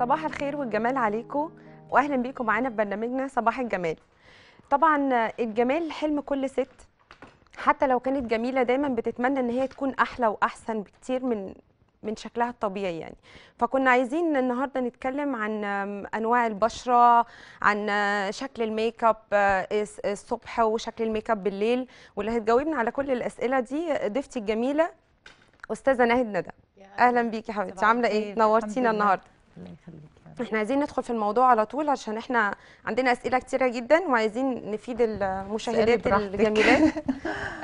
صباح الخير والجمال عليكم واهلا بيكم معانا في برنامجنا صباح الجمال طبعا الجمال حلم كل ست حتى لو كانت جميله دايما بتتمنى ان هي تكون احلى واحسن بكتير من من شكلها الطبيعي يعني فكنا عايزين النهارده نتكلم عن انواع البشره عن شكل الميك اب الصبح وشكل الميك اب بالليل واللي هتجاوبنا على كل الاسئله دي ضيفتي الجميله استاذه ناهد ندى اهلا بيكي يا حبيبتي عامله ايه نورتينا النهارده الله يخليك يا رب. احنا عايزين ندخل في الموضوع على طول عشان احنا عندنا اسئله كتيره جدا وعايزين نفيد المشاهدات الجميلات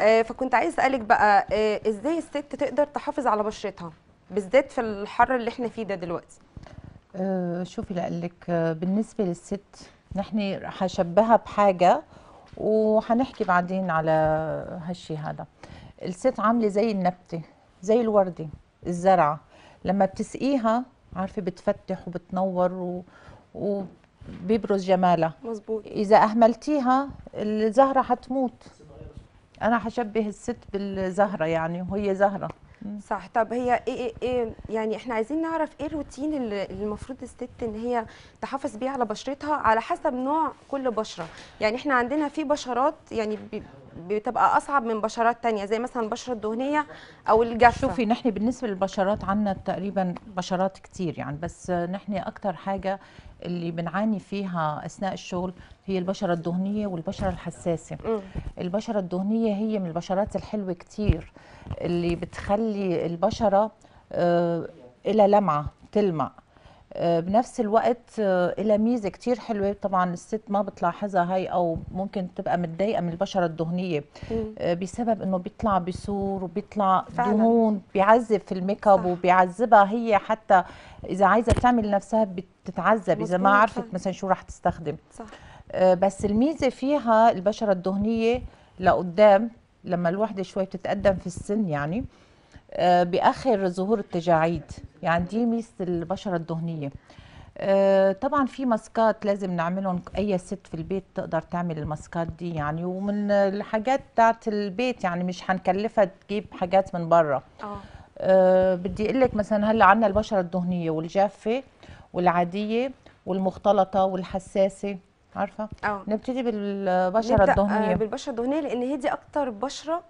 آه، فكنت عايز اسالك بقى آه، ازاي الست تقدر تحافظ على بشرتها بالذات في الحر اللي احنا فيه ده دلوقتي آه، شوفي لك بالنسبه للست نحن هشبهها بحاجه وهنحكي بعدين على هالشي هذا الست عامله زي النبته زي الورده الزرعه لما بتسقيها عارفه بتفتح وبتنور و... وبيبرز جمالها مظبوط اذا اهملتيها الزهره حتموت انا حشبه الست بالزهره يعني وهي زهره صح طب هي إيه،, ايه ايه يعني احنا عايزين نعرف ايه الروتين اللي المفروض الست ان هي تحافظ بيه على بشرتها على حسب نوع كل بشره يعني احنا عندنا في بشرات يعني بتبقى اصعب من بشرات تانية زي مثلا البشره الدهنيه او الجافه شوفي نحن بالنسبه للبشرات عندنا تقريبا بشرات كتير يعني بس نحن اكثر حاجه اللي بنعاني فيها اثناء الشغل هي البشره الدهنيه والبشره الحساسه م. البشره الدهنيه هي من البشرات الحلوه كتير اللي بتخلي البشره آه إلى لمعه تلمع آه، بنفس الوقت آه، إلى ميزة كتير حلوة طبعا الست ما بتلاحظها هاي أو ممكن تبقى متضايقة من البشرة الدهنية آه، بسبب إنه بيطلع بسور وبيطلع فعلا. دهون بيعذب في الميك اب وبيعذبها هي حتى إذا عايزة تعمل نفسها بتتعذب إذا ما عرفت مثلا شو راح تستخدم صح. بس الميزة فيها البشرة الدهنية لقدام لما الوحدة شوي بتتقدم في السن يعني آه، باخر ظهور التجاعيد يعني دي ميزه البشره الدهنيه آه، طبعا في ماسكات لازم نعملهم اي ست في البيت تقدر تعمل الماسكات دي يعني ومن الحاجات بتاعت البيت يعني مش هنكلفها تجيب حاجات من بره آه. اه بدي اقول لك مثلا هلا عندنا البشره الدهنيه والجافه والعاديه والمختلطه والحساسه عارفه أوه. نبتدي بالبشره الدهنيه بالبشره الدهنيه لان هي دي اكتر بشره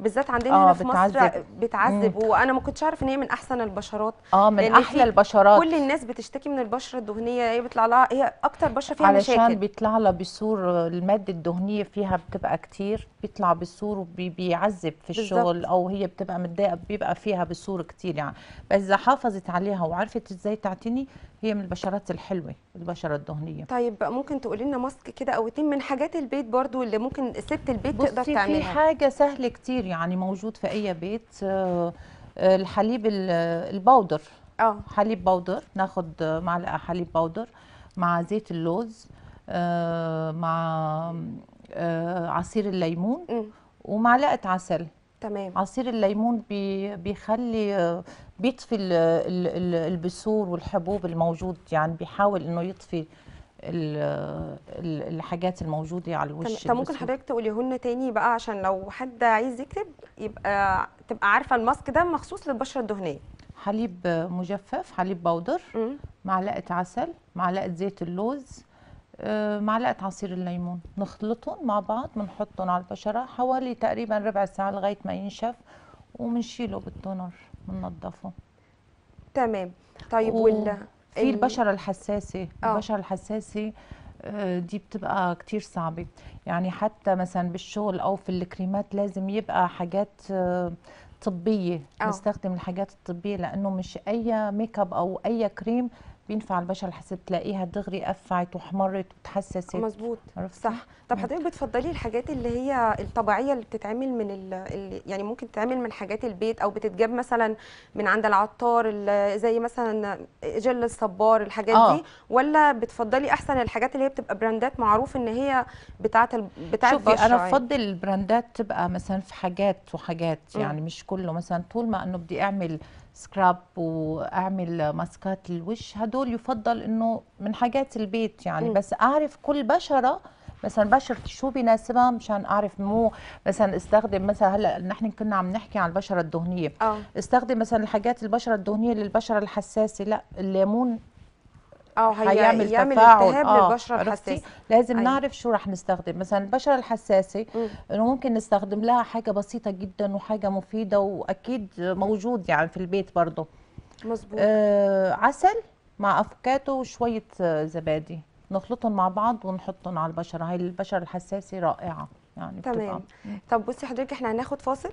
بالذات عندنا آه هنا في بتعذب. مصر بتعذب مم. وانا ما كنتش اعرف ان هي من احسن البشرات اه من احلى البشرات كل الناس بتشتكي من البشره الدهنيه هي بيطلع لها هي اكتر بشره فيها علشان مشاكل علشان بيطلع لها بثور آه، الماده الدهنيه فيها بتبقى كتير بيطلع بالسور وبيعذب في الشغل او هي بتبقى متضايقه بيبقى فيها بالسور كتير يعني بس اذا حافظت عليها وعرفت ازاي تعتني هي من البشرات الحلوه البشره الدهنيه طيب ممكن تقولي لنا ماسك كده او اتنين من حاجات البيت برضو اللي ممكن ست البيت تقدر تعملها في حاجه سهله كتير يعني موجود في اي بيت آه، آه، الحليب البودر اه حليب بودر ناخد معلقه حليب بودر مع زيت اللوز آه، مع آه، عصير الليمون ومعلقه عسل تمام عصير الليمون بي بيخلي آه، بيطفي البثور والحبوب الموجود يعني بيحاول انه يطفي الحاجات الموجوده على الوش طب ممكن حضرتك لنا تاني بقى عشان لو حد عايز يكتب يبقى تبقى عارفه الماسك ده مخصوص للبشره الدهنيه حليب مجفف حليب بودر معلقه عسل معلقه زيت اللوز آه، معلقه عصير الليمون نخلطهم مع بعض بنحطهم على البشره حوالي تقريبا ربع ساعه لغايه ما ينشف وبنشيله بالتونر بننظفه تمام طيب و... وال في البشره الحساسه أوه. البشره الحساسه آه، دي بتبقى كتير صعبة يعني حتى مثلا بالشغل أو في الكريمات لازم يبقى حاجات آه، طبية أوه. نستخدم الحاجات الطبية لأنه مش أي ميك اب أو أي كريم بينفع البشره الحساس تلاقيها دغري قفعت واحمرت وتحسست مظبوط صح طب حضرتك بتفضلي الحاجات اللي هي الطبيعيه اللي بتتعمل من ال... يعني ممكن تتعمل من حاجات البيت او بتتجاب مثلا من عند العطار زي مثلا جل الصبار الحاجات آه. دي ولا بتفضلي احسن الحاجات اللي هي بتبقى براندات معروف ان هي بتاعه ال... بتاعه شوفي انا بفضل يعني؟ البراندات تبقى مثلا في حاجات وحاجات يعني م. مش كله مثلا طول ما انه بدي اعمل سكراب واعمل ماسكات للوش هدول يفضل انه من حاجات البيت يعني م. بس اعرف كل بشره مثلا بشرتي شو بناسبها مشان اعرف مو مثلا استخدم مثلا هلا نحن كنا عم نحكي عن البشره الدهنيه أوه. استخدم مثلا الحاجات البشره الدهنيه للبشره الحساسه لا الليمون اه هيعمل يعمل تفاعل اه للبشره الحساسه لازم أيوة. نعرف شو رح نستخدم مثلا البشره الحساسه انه ممكن نستخدم لها حاجه بسيطه جدا وحاجه مفيده واكيد موجود يعني في البيت برضه مظبوط آه عسل مع أفكاتو وشويه آه، زبادي نخلطهم مع بعض ونحطهم على البشره هي البشره الحساسه رائعه يعني تمام طب بصي حضرتك احنا هناخد فاصل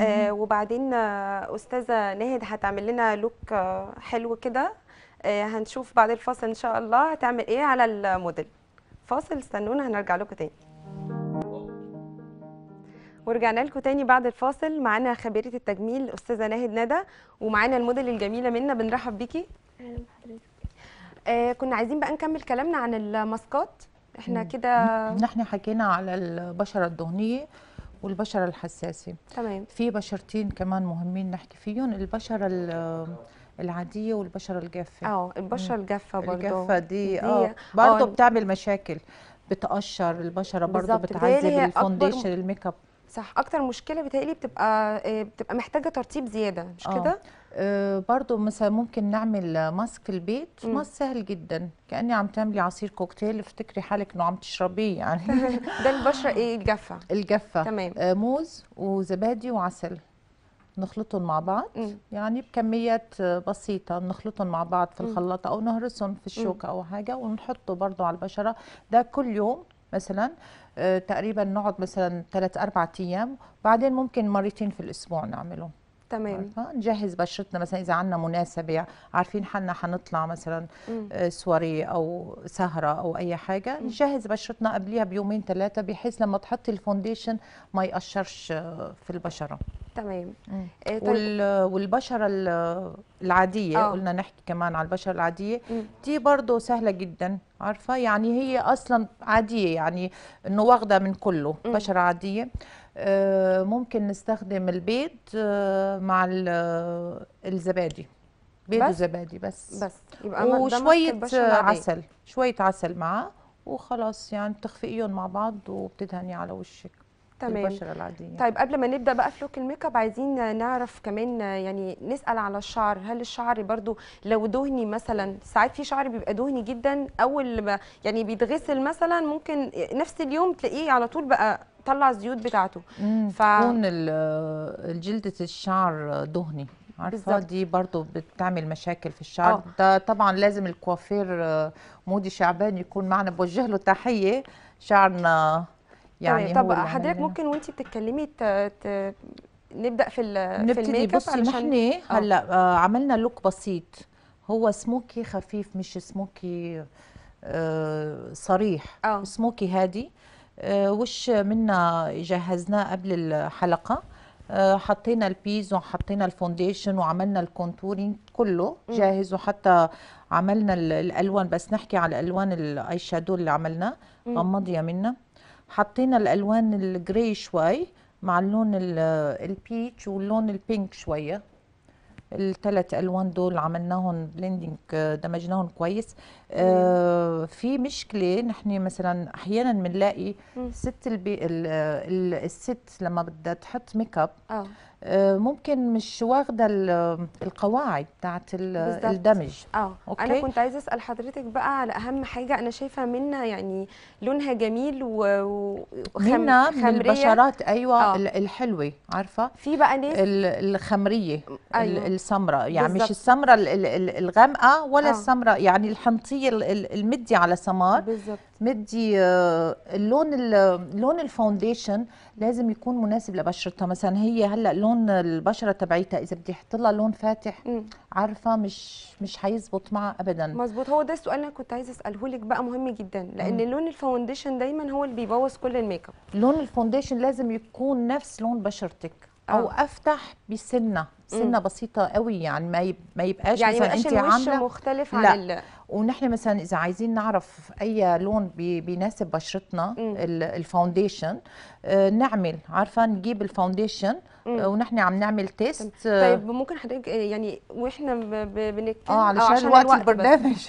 آه وبعدين آه استاذه ناهد هتعمل لنا لوك آه حلو كده آه، هنشوف بعد الفاصل ان شاء الله هتعمل ايه على الموديل فاصل استنونا هنرجع لكم تاني ورجعنا لكم تاني بعد الفاصل معانا خبيره التجميل استاذه ناهد ندى ومعانا الموديل الجميله منا بنرحب بيكي اهلا بحضرتك آه كنا عايزين بقى نكمل كلامنا عن الماسكات احنا كده احنا حكينا على البشره الدهنيه والبشره الحساسه تمام في بشرتين كمان مهمين نحكي فيهم البشره العاديه والبشره الجافه اه البشره الجافه برضه الجافه دي اه, آه، برضه بتعمل مشاكل بتقشر البشره برضه بتعذب الفونديشن الميك اب صح اكتر مشكله بتقلي بتبقى آه، بتبقى محتاجه ترطيب زياده مش آه. كده آه برضو مثلا ممكن نعمل ماسك في البيت ماسك سهل جدا كاني عم تعملي عصير كوكتيل افتكري حالك انه عم تشربيه يعني ده البشره ايه الجافه الجافه تمام آه موز وزبادي وعسل نخلطهم مع بعض مم. يعني بكميات بسيطة نخلطهم مع بعض في الخلاطة أو نهرسهم في الشوكة أو حاجة ونحطه برضو على البشرة ده كل يوم مثلا آه، تقريبا نقعد مثلا 3 4 أيام بعدين ممكن مرتين في الأسبوع نعمله تمام نجهز بشرتنا مثلا اذا عندنا مناسبه عارفين حالنا حنطلع مثلا آه، سواري او سهره او اي حاجه نجهز بشرتنا قبليها بيومين ثلاثه بحيث لما تحطي الفونديشن ما يقشرش آه، في البشره تمام إيه طيب. والبشره العاديه أوه. قلنا نحكي كمان على البشره العاديه مم. دي برضه سهله جدا عارفه يعني هي اصلا عاديه يعني انه واخده من كله مم. بشره عاديه آه، ممكن نستخدم البيض آه، مع آه، الزبادي بيض وزبادي بس بس يبقى وشويه عسل شويه عسل معاه وخلاص يعني بتخفقيهم مع بعض وبتدهني على وشك تمام البشره العاديه طيب قبل ما نبدا بقى في لوك الميك اب عايزين نعرف كمان يعني نسال على الشعر هل الشعر برضو لو دهني مثلا ساعات في شعر بيبقى دهني جدا اول ما يعني بيتغسل مثلا ممكن نفس اليوم تلاقيه على طول بقى طلع الزيوت بتاعته ف... تكون جلده الشعر دهني عارفه دي برضو بتعمل مشاكل في الشعر أوه. ده طبعا لازم الكوافير آه، مودي شعبان يكون معنا بوجه له تحيه شعرنا طيب، يعني طب, طب يعني حضرتك ممكن وانت بتتكلمي ت... ت... نبدا في ال... في الميك اب علشان احنا آه. هلا آه، عملنا لوك بسيط هو سموكي خفيف مش سموكي صريح أوه. سموكي هادي آه، وش منا جهزناه قبل الحلقه آه، حطينا البيز وحطينا الفونديشن وعملنا الكونتورين كله جاهز وحتى عملنا الالوان بس نحكي على الالوان الاي شادو اللي عملناه غمض منا حطينا الالوان الجراي شوي مع اللون البيتش واللون البينك شويه الثلاث الوان دول عملناهم بلندنج آه، دمجناهم كويس آه، في مشكله نحن مثلا احيانا بنلاقي ست البي الست لما بدها تحط ميك اب آه. آه، ممكن مش واخده القواعد بتاعت الدمج اه انا كنت عايزه اسال حضرتك بقى على اهم حاجه انا شايفه منها يعني لونها جميل وخمريه من البشرات ايوه أوه. الحلوه عارفه في بقى ناس الخمريه أيوة. السمراء يعني بالزبط. مش السمراء الغامقه ولا السمراء يعني الحنطيه هي المدي على سمار بالظبط مدي آه، اللون لون الفاونديشن لازم يكون مناسب لبشرتها مثلا هي هلا لون البشره تبعيتها اذا بدي احط لها لون فاتح عارفه مش مش هيظبط معها ابدا مظبوط هو ده السؤال اللي انا كنت عايزه اساله لك بقى مهم جدا لان م. لون الفاونديشن دايما هو اللي بيبوظ كل الميك اب لون الفاونديشن لازم يكون نفس لون بشرتك آه. او أوه. افتح بسنه سنه مم. بسيطه قوي يعني ما ما يبقاش يعني مثلا انت عامله مختلف عن لا. ونحن مثلا اذا عايزين نعرف اي لون بيناسب بشرتنا الفاونديشن آه، نعمل عارفه نجيب الفاونديشن ونحن عم نعمل تيست طيب ممكن حضرتك يعني واحنا بنتكلم اه علشان آه، وقت البرنامج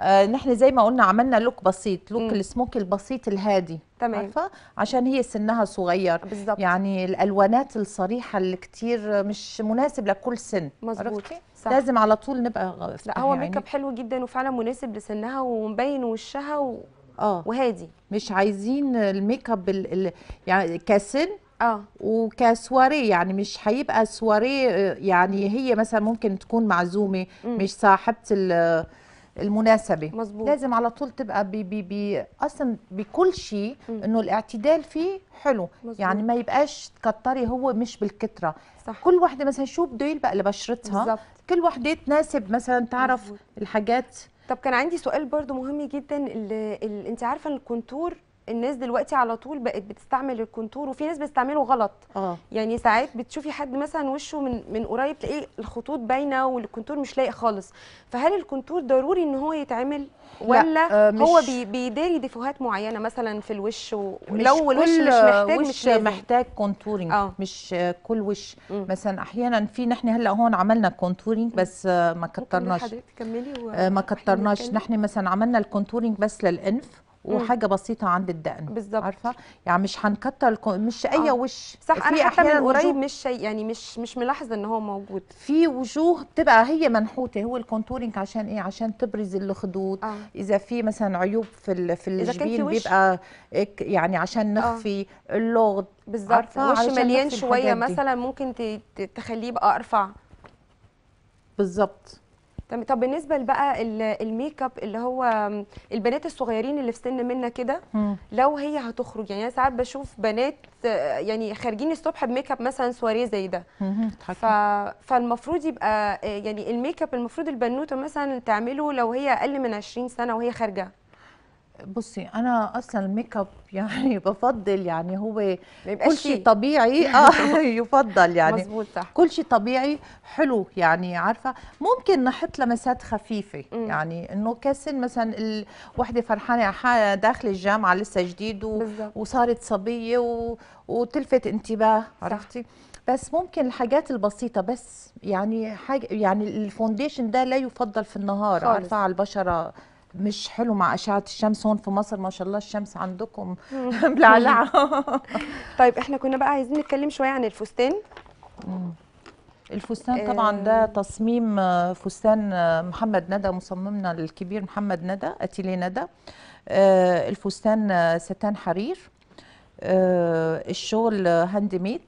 آه، نحن زي ما قلنا عملنا لوك بسيط لوك السموك البسيط الهادي تمام عارفه عشان هي سنها صغير بالزبط. يعني الالوانات الصريحه اللي كتير مش مناسب لكل سن مظبوط صح. لازم على طول نبقى لا هو يعني. ميك اب حلو جدا وفعلا مناسب لسنها ومبين وشها و... اه وهادي مش عايزين الميك اب يعني كسن اه وكسواريه يعني مش هيبقى سواريه آه، يعني هي مثلا ممكن تكون معزومه مش صاحبه آه، المناسبة مزبوط. لازم على طول تبقى بي بي بي أصلا بكل شيء إنه الاعتدال فيه حلو مزبوط. يعني ما يبقاش تكتري هو مش بالكترة صح. كل واحدة مثلا شو بده يلبق لبشرتها بالزبط. كل واحدة تناسب مثلا تعرف مزبوط. الحاجات طب كان عندي سؤال برضو مهم جدا اللي انت عارفه الكونتور الناس دلوقتي على طول بقت بتستعمل الكونتور وفي ناس بتستعمله غلط آه. يعني ساعات بتشوفي حد مثلا وشه من من قريب تلاقيه الخطوط باينه والكونتور مش لايق خالص فهل الكونتور ضروري ان هو يتعمل ولا آه مش هو بي بيداري ديفوهات معينه مثلا في الوش ولو الوش مش محتاج وش مش لازم. محتاج كونتورنج آه. مش كل وش م. مثلا احيانا في نحن هلا هون عملنا كونتورنج بس ما كترناش و... آه ما كترناش نحن مثلا عملنا الكونتورنج بس للانف وحاجه بسيطه عند الدقن بالظبط عارفه يعني مش هنكتر مش اي آه. وش صح انا حتى من قريب مش شيء يعني مش مش ملاحظه ان هو موجود في وجوه بتبقى هي منحوته هو الكونتورنج عشان ايه عشان تبرز الخدود آه. اذا في مثلا عيوب في في الجبين بيبقى يعني عشان آه. نخفي آه. اللغد بالظبط وش مليان شويه مثلا ممكن تخليه يبقى ارفع بالظبط تمام طب بالنسبه بقى الميك اب اللي هو البنات الصغيرين اللي في سن منا كده لو هي هتخرج يعني انا ساعات بشوف بنات يعني خارجين الصبح بميك اب مثلا سواريه زي ده ف... فالمفروض يبقى يعني الميك اب المفروض البنوته مثلا تعمله لو هي اقل من 20 سنه وهي خارجه بصي انا اصلا الميك اب يعني بفضل يعني هو كل شيء طبيعي اه يفضل يعني صح كل شيء طبيعي حلو يعني عارفه ممكن نحط لمسات خفيفه يعني انه كسن مثلا الوحده فرحانه على حالها داخله الجامعه لسه جديد وصارت صبيه وتلفت انتباه عرفتي بس ممكن الحاجات البسيطة بس يعني حاجة يعني الفونديشن ده لا يفضل في النهار عارفة على البشرة مش حلو مع اشعه الشمس هون في مصر ما شاء الله الشمس عندكم ملعلعه طيب احنا كنا بقى عايزين نتكلم شويه عن الفستان الفستان طبعا آه. ده تصميم آه، فستان آه، محمد ندى مصممنا الكبير محمد ندى اتيلي ندى الفستان ستان حرير الشغل هاند ميد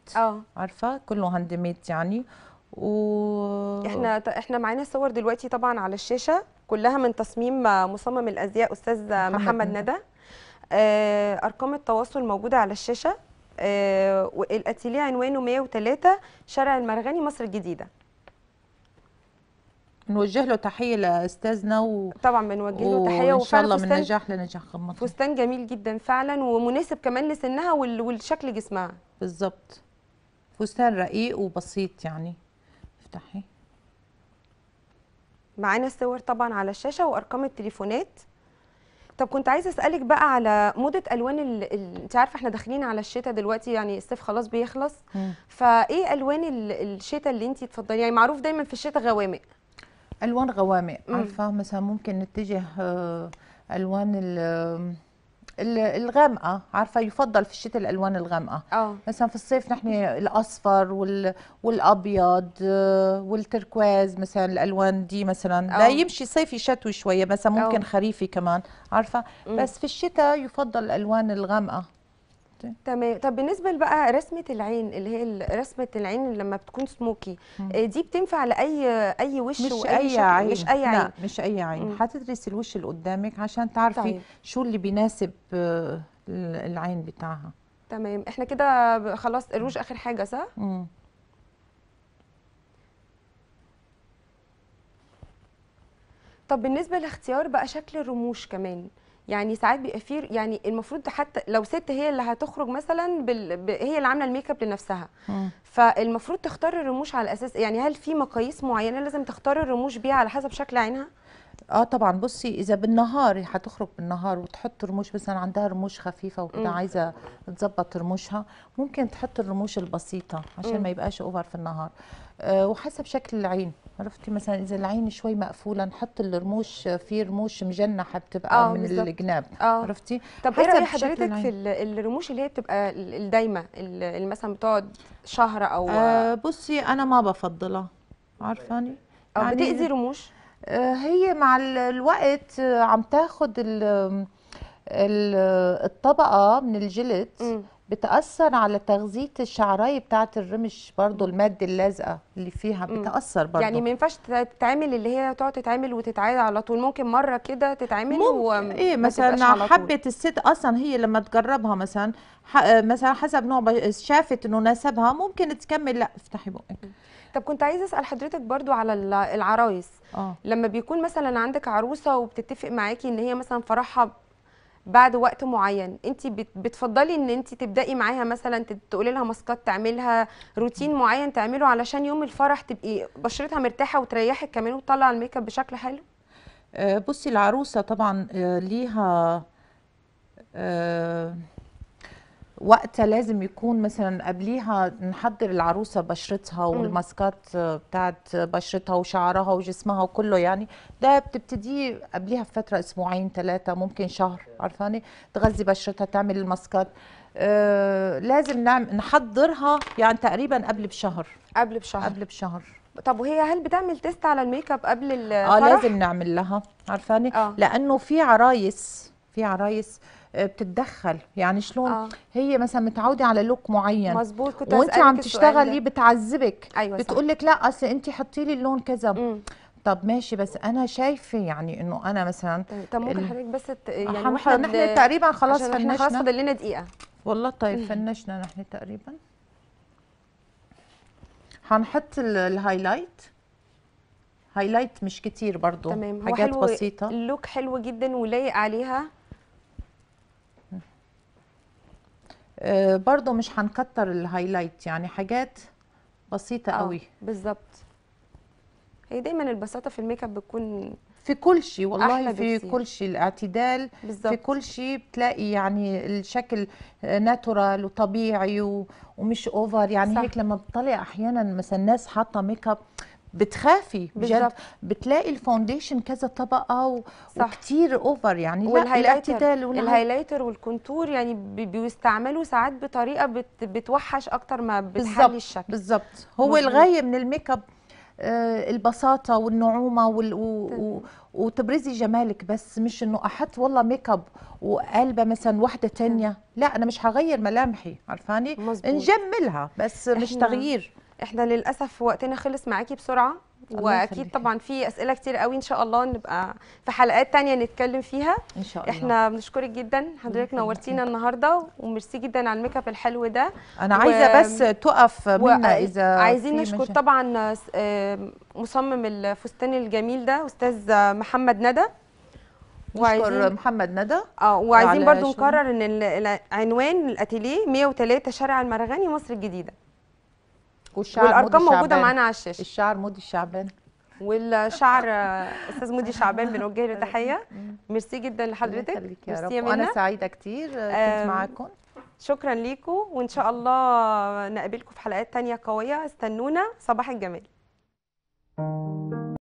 عارفه كله هاند ميد يعني و احنا احنا معانا صور دلوقتي طبعا على الشاشه كلها من تصميم مصمم الازياء استاذ محمد, محمد ندى آه، ارقام التواصل موجوده على الشاشه آه، والاتيليه عنوانه 103 شارع المرغني مصر الجديده نوجه له تحيه لاستاذنا و... طبعا بنوجه له تحيه وان شاء الله من نجاح لنجاح خمطة. فستان جميل جدا فعلا ومناسب كمان لسنها وال... والشكل جسمها بالظبط فستان رقيق وبسيط يعني افتحي معانا الصور طبعا على الشاشه وارقام التليفونات طب كنت عايزه اسالك بقى على موضه الوان انت عارفه احنا داخلين على الشتاء دلوقتي يعني الصيف خلاص بيخلص فايه الوان الشتاء اللي انت تفضلي يعني معروف دايما في الشتاء غوامق الوان غوامق عارفه مثلا ممكن نتجه آه، الوان ال الغامقه عارفه يفضل في الشتاء الالوان الغامقه آه. مثلا في الصيف نحن الاصفر وال... والابيض آه، والتركواز مثلا الالوان دي مثلا أوه. لا آه. يمشي صيفي شتوي شويه مثلا ممكن أوه. خريفي كمان عارفه بس في الشتاء يفضل الالوان الغامقه تمام طب بالنسبه بقى رسمه العين اللي هي رسمه العين لما بتكون سموكي آه، دي بتنفع لاي اي وش مش واي أي عين. مش اي عين لا مش اي عين هتدرسي الوش اللي قدامك عشان تعرفي طيب. شو اللي بيناسب آه، العين بتاعها تمام احنا كده خلاص الوش اخر حاجه صح مم. طب بالنسبه لاختيار بقى شكل الرموش كمان يعني ساعات بيبقى في يعني المفروض حتى لو ست هي اللي هتخرج مثلا بال... ب... هي اللي عامله الميك اب لنفسها فالمفروض تختار الرموش على اساس يعني هل في مقاييس معينه لازم تختار الرموش بيها على حسب شكل عينها اه طبعا بصي اذا بالنهار هتخرج بالنهار وتحط رموش مثلا عندها رموش خفيفه وكده عايزه تظبط رموشها ممكن تحط الرموش البسيطه عشان ما يبقاش اوفر في النهار آه، وحسب شكل العين عرفتي مثلا اذا العين شوي مقفوله نحط الرموش آه، في رموش مجنحه بتبقى آه من الجناب آه. عرفتي طب ايه رايك حضرتك في الرموش اللي هي بتبقى الدايمه اللي مثلا بتقعد شهر او آه بصي انا ما بفضلها عارفاني او آه، يعني بتاذي رموش آه هي مع الوقت عم تاخد الطبقه من الجلد م. بتاثر على تغذيه الشعراي بتاعه الرمش برضو الماده اللازقه اللي فيها بتاثر برضو يعني ما ينفعش تتعمل اللي هي تقعد تتعمل وتتعاد على طول ممكن مره كده تتعمل ممكن و... ايه مثلا حبه الست اصلا هي لما تجربها مثلا مثلا حسب نوع شافت انه ناسبها ممكن تكمل لا افتحي بقك طب كنت عايزه اسال حضرتك برضو على العرايس آه. لما بيكون مثلا عندك عروسه وبتتفق معاكي ان هي مثلا فرحها بعد وقت معين انت بتفضلي ان انت تبداي معاها مثلا تقولي لها ماسكات تعملها روتين معين تعمله علشان يوم الفرح تبقي بشرتها مرتاحه وتريحك كمان وتطلع الميك اب بشكل حلو آه، بصي العروسه طبعا آه، ليها آه، وقتها لازم يكون مثلا قبليها نحضر العروسه بشرتها والماسكات بتاعت بشرتها وشعرها وجسمها وكله يعني ده بتبتدي قبليها بفتره اسبوعين ثلاثه ممكن شهر عرفاني تغذي بشرتها تعمل الماسكات آه لازم نعمل نحضرها يعني تقريبا قبل بشهر قبل بشهر قبل بشهر طب وهي هل بتعمل تيست على الميك اب قبل آه، الفرح؟ اه لازم نعمل لها عارفاني آه. لانه في عرايس في عرايس آه، بتتدخل يعني شلون آه. هي مثلا متعوده على لوك معين مظبوط كنت وانت عم تشتغلي بتعذبك أيوة بتقول لك لا اصل انت حطي لي اللون كذا طب ماشي بس انا شايفه يعني انه انا مثلا طيب، طب ممكن حضرتك بس يعني نحن تقريبا خلاص فنشنا خلاص فاضل لنا دقيقه والله طيب فنشنا نحن تقريبا هنحط الهايلايت هايلايت مش كتير برضو تمام. حاجات بسيطه اللوك حلو جدا ولايق عليها آه، برضو مش هنكتر الهايلايت يعني حاجات بسيطه آه، قوي بالظبط هي دايما البساطه في الميك اب بتكون في كل شيء والله في كل شيء الاعتدال بالزبط. في كل شيء بتلاقي يعني الشكل ناتورال آه، وطبيعي ومش اوفر يعني صح. هيك لما بتطلع احيانا مثلا ناس حاطه ميك اب بتخافي بجد بتلاقي الفونديشن كذا طبقه و... وكتير اوفر يعني والهايلايتر والهايلايتر والكونتور يعني بيستعملوا ساعات بطريقه بت... بتوحش اكتر ما بتحلي الشكل بالظبط هو الغايه من الميك اب آه البساطه والنعومه وال... و... و... وتبرزي جمالك بس مش انه احط والله ميك اب وقالبه مثلا واحده تانية لا انا مش هغير ملامحي عارفاني نجملها بس مش تغيير احنا للاسف وقتنا خلص معاكي بسرعه واكيد طبعا في اسئله كتير قوي ان شاء الله نبقى في حلقات تانية نتكلم فيها ان شاء الله احنا بنشكرك جدا حضرتك نورتينا النهارده وميرسي جدا على الميك اب الحلو ده انا عايزه و... بس تقف منا اذا عايزين نشكر طبعا مصمم الفستان الجميل ده استاذ محمد ندى نشكر محمد ندى آه، وعايزين برضو نكرر ان العنوان الاتيليه 103 شارع المرغني مصر الجديده والشعر والارقام موجوده معانا على الشاشه الشعر مودي الشعبان والشعر استاذ مودي شعبان بنوجه له تحيه ميرسي جدا لحضرتك ميرسي يا منى وانا سعيده كتير كنت معاكم شكرا ليكم وان شاء الله نقابلكم في حلقات تانية قويه استنونا صباح الجمال